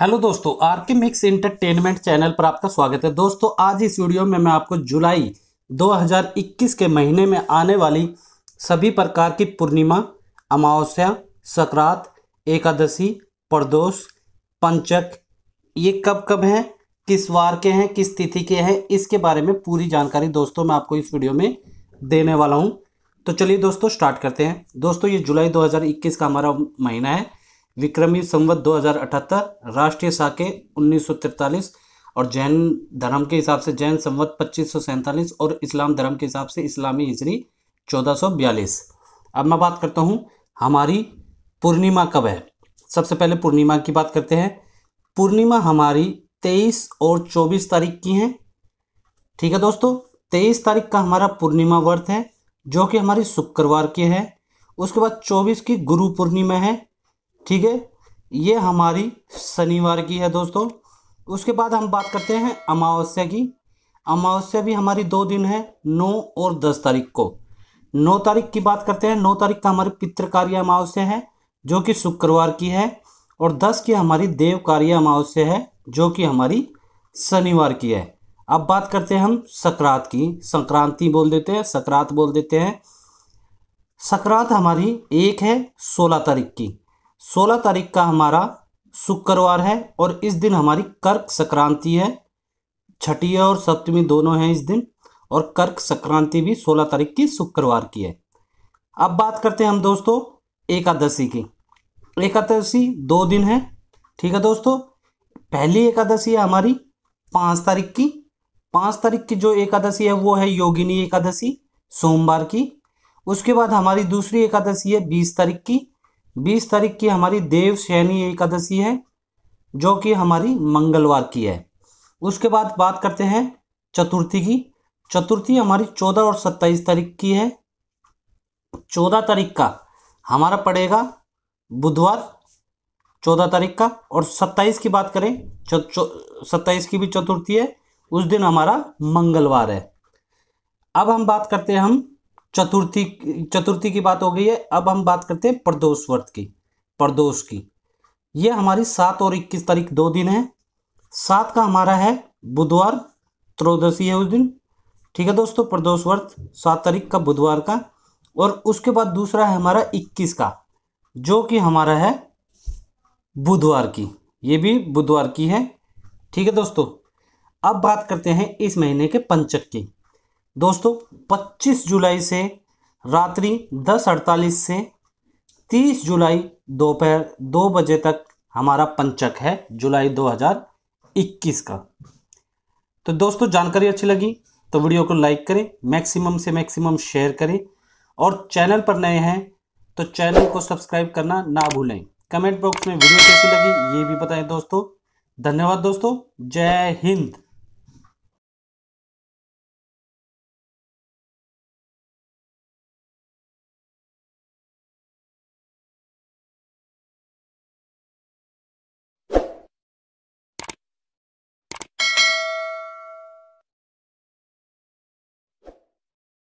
hello दोस्तों are के mix entertainment channel पर आपका स्वागत है दोस्तों आज इस वीडियो में मैं आपको जुलाई 2021 के महीने में आने वाली सभी प्रकार की पूर्णिमा अमावस्या सकरात एकादशी प्रदोष पंचक ये कब कब हैं किस वार के हैं किस तिथि के हैं इसके बारे में पूरी जानकारी दोस्तों मैं आपको इस वीडियो में देने वाला हूँ तो चलिए दोस्तों स्टार्ट करते हैं दोस्तों ये जुलाई 2021 का हमारा महीना है विक्रमी संवत 2078 राष्ट्रीय साके उन्नीस और जैन धर्म के हिसाब से जैन संवत पच्चीस और इस्लाम धर्म के हिसाब से इस्लामी हिजरी 1442 अब मैं बात करता हूँ हमारी पूर्णिमा कब है सबसे पहले पूर्णिमा की बात करते हैं पूर्णिमा हमारी 23 और 24 तारीख की है ठीक है दोस्तों 23 तारीख का हमारा पूर्णिमा व्रत है जो कि हमारी शुक्रवार की है उसके बाद 24 की गुरु पूर्णिमा है ठीक है ये हमारी शनिवार की है दोस्तों उसके बाद हम बात करते हैं अमावस्या की अमावस्या भी हमारी दो दिन है नौ और दस तारीख को नौ तारीख की बात करते हैं नौ तारीख का हमारी पितृकार्य अमावस्या है जो कि शुक्रवार की है और दस की हमारी देव कार्य अमावस्या है जो कि हमारी शनिवार की है अब बात करते हैं हम संक्रांत की संक्रांति बोल देते हैं संक्रांत बोल देते हैं संक्रांत हमारी एक है सोलह तारीख की सोलह तारीख का हमारा शुक्रवार है और इस दिन हमारी कर्क संक्रांति है छठी और सप्तमी दोनों हैं इस दिन और कर्क संक्रांति भी सोलह तारीख की शुक्रवार की है अब बात करते हैं हम दोस्तों एकादशी की एकादशी दो दिन है ठीक है दोस्तों पहली एकादशी है हमारी पाँच तारीख की पाँच तारीख की जो एकादशी है वो है योगिनी एकादशी सोमवार की उसके बाद हमारी दूसरी एकादशी है बीस तारीख की बीस तारीख की हमारी देव शैनी एकादशी है जो कि हमारी मंगलवार की है उसके बाद बात करते हैं चतुर्थी की चतुर्थी हमारी चौदह और सत्ताईस तारीख की है चौदह तारीख का हमारा पड़ेगा बुधवार चौदह तारीख का और सत्ताईस की बात करें सत्ताईस की भी चतुर्थी है उस दिन हमारा मंगलवार है अब हम बात करते हैं हम चतुर्थी चतुर्थी की बात हो गई है अब हम बात करते हैं प्रदोष व्रत की प्रदोष की ये हमारी सात और इक्कीस तारीख दो दिन है सात का हमारा है बुधवार त्रोदशी है उस दिन ठीक है दोस्तों प्रदोष व्रत सात तारीख का बुधवार का और उसके बाद दूसरा है हमारा इक्कीस का जो कि हमारा है बुधवार की ये भी बुधवार की है ठीक है दोस्तों अब बात करते हैं इस महीने के पंचक की दोस्तों 25 जुलाई से रात्रि अड़तालीस से 30 जुलाई दोपहर दो, दो बजे तक हमारा पंचक है जुलाई 2021 का तो दोस्तों जानकारी अच्छी लगी तो वीडियो को लाइक करें मैक्सिमम से मैक्सिमम शेयर करें और चैनल पर नए हैं तो चैनल को सब्सक्राइब करना ना भूलें कमेंट बॉक्स में वीडियो कैसी लगी ये भी बताएं दोस्तों धन्यवाद दोस्तों जय हिंद